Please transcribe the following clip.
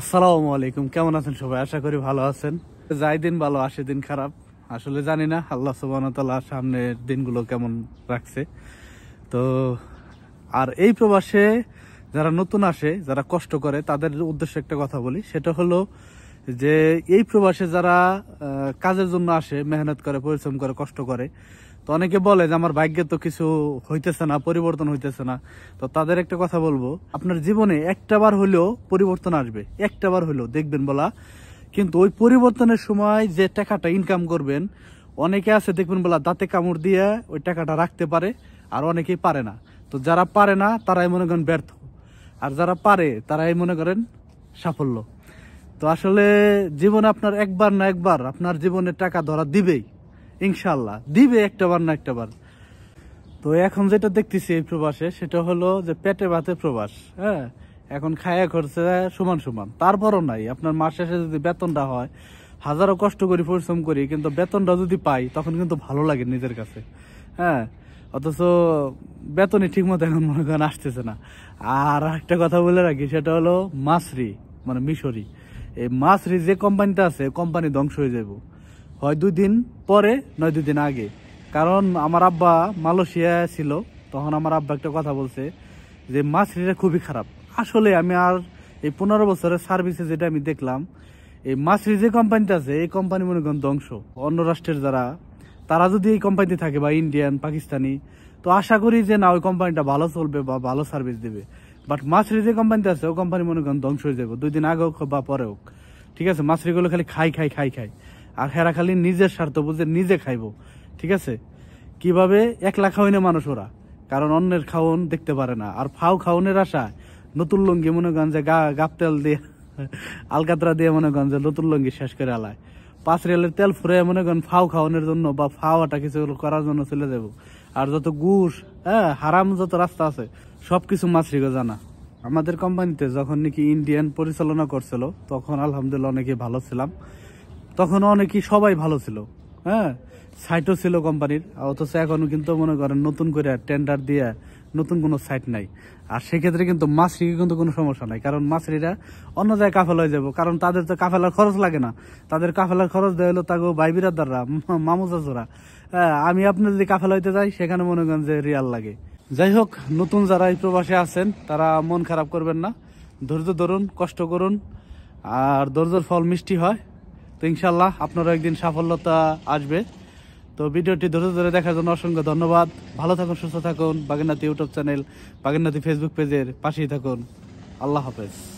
আসসালামু আলাইকুম কেমন আছেন সবাই আশা করি ভালো আছেন যাই দিন ভালো আসে দিন খারাপ আসলে জানি না আল্লাহ সুবাহতাল্লাহ সামনের দিনগুলো কেমন রাখছে তো আর এই প্রবাসে যারা নতুন আসে যারা কষ্ট করে তাদের উদ্দেশ্যে একটা কথা বলি সেটা হলো যে এই প্রবাসে যারা কাজের জন্য আসে মেহনত করে পরিশ্রম করে কষ্ট করে তো অনেকে বলে যে আমার ভাগ্যে তো কিছু হইতেছে না পরিবর্তন হইতেছে না তো তাদের একটা কথা বলবো আপনার জীবনে একটা বার হলেও পরিবর্তন আসবে একটা বার হলেও দেখবেন বলা কিন্তু ওই পরিবর্তনের সময় যে টাকাটা ইনকাম করবেন অনেকে আছে দেখবেন বলা দাঁতে কামড় দিয়ে ওই টাকাটা রাখতে পারে আর অনেকেই পারে না তো যারা পারে না তারাই মনে করেন ব্যর্থ আর যারা পারে তারাই মনে করেন সাফল্য তো আসলে জীবনে আপনার একবার না একবার আপনার জীবনে টাকা ধরা দিবেই ইনশাল্লাহ দিবে একটা বার না একটা বার তো এখন যেটা দেখতেছি এই প্রবাসে সেটা হলো যে পেটে ভাতে প্রবাস হ্যাঁ এখন খায়া খরচে সমান সমান তারপরও নাই আপনার মাস শেষে যদি বেতনটা হয় হাজারো কষ্ট করি পরিশ্রম করি কিন্তু বেতনটা যদি পাই তখন কিন্তু ভালো লাগে নিজের কাছে হ্যাঁ অথচ বেতনই ঠিকমতো এখন মনে করেন আসতেছে না আর একটা কথা বলে রাখি সেটা হলো মাসরি মানে মিশরি এই মাসরি যে কোম্পানিটা আছে কোম্পানি ধ্বংস হয়ে যাবো হয় দুই দিন পরে নয় দুই দিন আগে কারণ আমার আব্বা মালয়েশিয়া ছিল তখন আমার আব্বা একটা কথা বলছে যে মাছটা খুবই খারাপ আসলে আমি আর এই পনেরো বছরের সার্ভিসে যেটা আমি দেখলাম এই মাছরি যে কোম্পানিতে আছে এই কোম্পানি মনে করেন ধ্বংস অন্য রাষ্ট্রের যারা তারা যদি এই কোম্পানিতে থাকে বা ইন্ডিয়ান পাকিস্তানি তো আশা করি যে না ওই কোম্পানিটা ভালো চলবে বা ভালো সার্ভিস দেবে বাট মাছরি যে কোম্পানিতে আছে ও কোম্পানি মনে করেন ধ্বংস হয়ে যাবে দুই দিন আগে হোক বা পরে হোক ঠিক আছে মাছরিগুলো খালি খাই খাই খাই খাই আর হেরা খালি নিজের স্বার্থ বুঝে নিজে খাইব ঠিক আছে কিভাবে একলা খাওয়াই না মানুষ ওরা কারণ অন্যের খাওয়ন দেখতে পারে না আর ফাও খাওনের আশা নতুন লঙ্গি মনে করেন যে গা তেল দিয়ে আলকাতরা দিয়ে মনে করেন যে নতুন লঙ্গি শেষ করে আলায় পাঁচ রেলের তেল ফুরে মনে করেন ফাও খাওয়ানোর জন্য বা ফাওয়াটা কিছু করার জন্য চলে যাব আর যত গুস হ্যাঁ হারাম যত রাস্তা আছে সব কিছু মাছরিকে জানা আমাদের কোম্পানিতে যখন নাকি ইন্ডিয়ান পরিচালনা করছিল তখন আলহামদুলিল্লাহ অনেকে ভালো ছিলাম তখন অনেকই সবাই ভালো ছিল হ্যাঁ সাইটও ছিল কোম্পানির অথচ এখনও কিন্তু মনে করেন নতুন করে টেন্ডার দিয়ে নতুন কোনো সাইট নাই আর সেক্ষেত্রে কিন্তু মাছরিকে কিন্তু কোনো সমস্যা নাই কারণ মাছরিরা অন্য জায়গায় কাফেল হয়ে যাবো কারণ তাদের তো কাফেলার খরচ লাগে না তাদের কাফেলার খরচ দেওয়া হলো তাকে ভাই বিরাদাররা মামুজাজরা হ্যাঁ, আমি আপনি যদি কাফেল হইতে যাই সেখানে মনে করেন যে রিয়াল লাগে যাই হোক নতুন যারা এই প্রবাসে আছেন তারা মন খারাপ করবেন না ধৈর্য ধরুন কষ্ট করুন আর ধৈর্যর ফল মিষ্টি হয় তো ইনশাল্লাহ আপনারও একদিন সাফল্যতা আসবে তো ভিডিওটি ধরে ধরে দেখার জন্য অসংখ্য ধন্যবাদ ভালো থাকুন সুস্থ থাকুন Bagenathi YouTube channel Bagenathi Facebook পেজের পাশেই থাকুন আল্লাহ হাফেজ